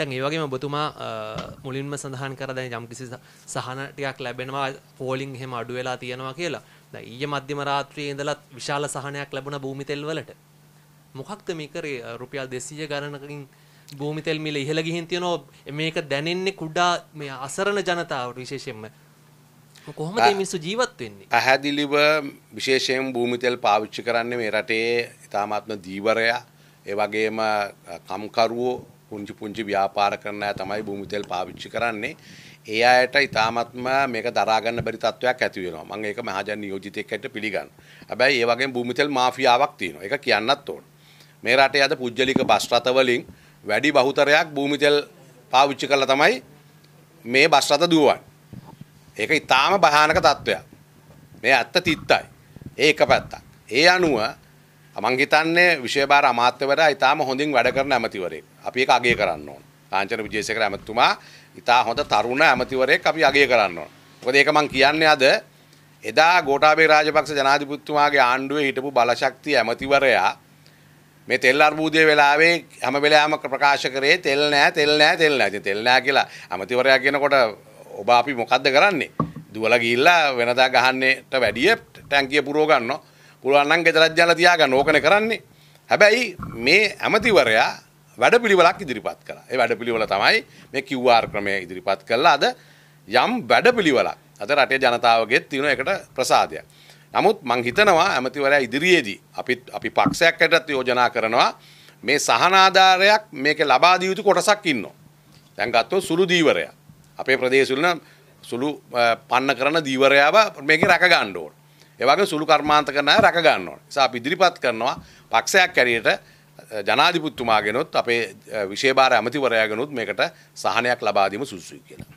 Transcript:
දැන් ඒ වගේම ඔබතුමා මුලින්ම සඳහන් කර දැන් යම්කිසි සහන ටිකක් ලැබෙනවා පෝලිං එහෙම අඩු වෙලා තියෙනවා කියලා. දැන් ඊයේ මැදම රාත්‍රියේ ඉඳලත් විශාල සහනයක් ලැබුණා භූමි තෙල් වලට. මොකක්ද මේ කරේ රුපියල් 200 ගණනකින් භූමි තෙල් මිල ඉහළ ගිහින් තියෙනවා මේක දැනෙන්නේ කුඩා මේ අසරණ ජනතාවට විශේෂයෙන්ම කොහොමද මේ මිනිස්සු ජීවත් වෙන්නේ? පැහැදිලිව විශේෂයෙන් භූමි තෙල් පාවිච්චි කරන්නේ මේ රටේ ඉතාමත්ම දීවරයා ඒ වගේම කම්කරුවෝ පුංචි පුංචි ව්‍යාපාර කරන අය තමයි භූමි තෙල් පාවිච්චි කරන්නේ. ඒ අයට ඊටාත්ම මේක දරා ගන්න බැරි තත්වයක් ඇති වෙනවා. මම ඒක මහජන නියෝජිතයෙක් හැටියට පිළිගන්නවා. හැබැයි ඒ වගේම භූමි තෙල් මාෆියාවක් තියෙනවා. ඒක කියන්නත් ඕන. මේ රටේ අද පුජ්‍යලික බස් රථ වලින් වැඩි බහුතරයක් භූමි තෙල් පාවිච්චි කරලා තමයි මේ බස් රථ දුවන්නේ. ඒක ඊටාම භයානක තත්වයක්. මේ ඇත්ත තිත්තයි. ඒක පැත්තක්. ඒ අනුව මංගිතන්නේ විශේභාර අමාත්‍යවරයා ඉතාම හොඳින් වැඩ කරන ඇමතිවරේ. අපි ඒක අගය කරන්න ඕන. කාංචන විජේසේකර ඇමතිතුමා ඉතා හොඳ තරුණ ඇමතිවරයෙක් අපි අගය කරන්න ඕන. මොකද ඒක මං කියන්නේ අද එදා ගෝඨාභය රාජපක්ෂ ජනාධිපතිතුමාගේ ආණ්ඩුවේ හිටපු බලශක්ති ඇමතිවරයා මේ තෙල් අර්බුදයේ වෙලාවේ හැම වෙලාවෙම ප්‍රකාශ කරේ තෙල් නෑ තෙල් නෑ තෙල් නෑ. ඉතින් තෙල් නෑ කියලා ඇමතිවරයා කියනකොට ඔබ අපි මොකද්ද කරන්නේ? දුවලා ගිහිල්ලා වෙනදා ගහන්නට වැඩිය ටැංකිය පුරව ගන්නවා. පුළුවන් නම් ගෙදරක් ජාලා තියාගන්න ඕකනේ කරන්නේ. හැබැයි මේ ඇමතිවරයා වැඩපිළිවෙලක් ඉදිරිපත් කළා. ඒ වැඩපිළිවෙල තමයි මේ QR ක්‍රමය ඉදිරිපත් කළා. අද යම් වැඩපිළිවෙලක් අද රටේ ජනතාවගේ තියෙන එකට ප්‍රසාදයක්. නමුත් මං හිතනවා ඇමතිවරයා ඉදිරියේදී අපි අපි පක්ෂයක් ඇටත් යෝජනා කරනවා මේ සහනාධාරයක් මේක ලබා දිය යුතු කොටසක් ඉන්නවා. දැන් ගත්තොත් සුළු දීවරයා. අපේ ප්‍රදේශවල සුළු පන්න කරන දීවරයාව මේකේ රැක ගන්න ඕන. ඒවගේ සුළු කර්මාන්ත කරන අය රැක ගන්න ඕනේ. නිසා අපි ඉදිරිපත් කරනවා පක්ෂයක් ඇරියට ජනාධිපතිතුමාගෙනොත් අපේ විශේෂ භාර ඇමතිවරයාගෙනොත් මේකට සහනයක් ලබා දීම සුදුසුයි කියලා.